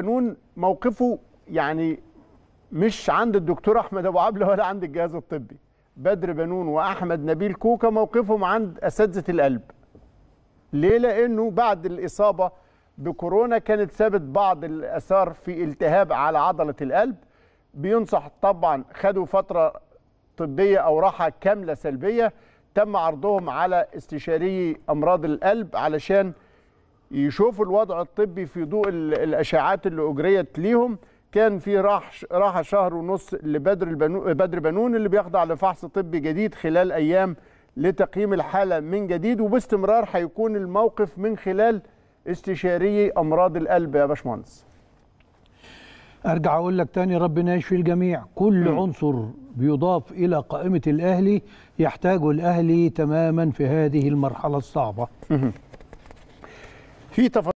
القانون موقفه يعني مش عند الدكتور احمد ابو عبله ولا عند الجهاز الطبي بدر بنون واحمد نبيل كوكا موقفهم عند اساتذه القلب ليه لانه بعد الاصابه بكورونا كانت سابت بعض الاثار في التهاب على عضله القلب بينصح طبعا خدوا فتره طبيه او راحه كامله سلبيه تم عرضهم على استشاري امراض القلب علشان يشوفوا الوضع الطبي في ضوء الاشاعات اللي اجريت ليهم كان في راح راح شهر ونص لبدر البنو بدر بنون اللي بيخضع لفحص طبي جديد خلال ايام لتقييم الحاله من جديد وباستمرار هيكون الموقف من خلال استشاري امراض القلب يا باشمهندس ارجع اقول لك تاني ربنا يشفي الجميع كل م. عنصر بيضاف الى قائمه الاهلي يحتاجه الاهلي تماما في هذه المرحله الصعبه Hit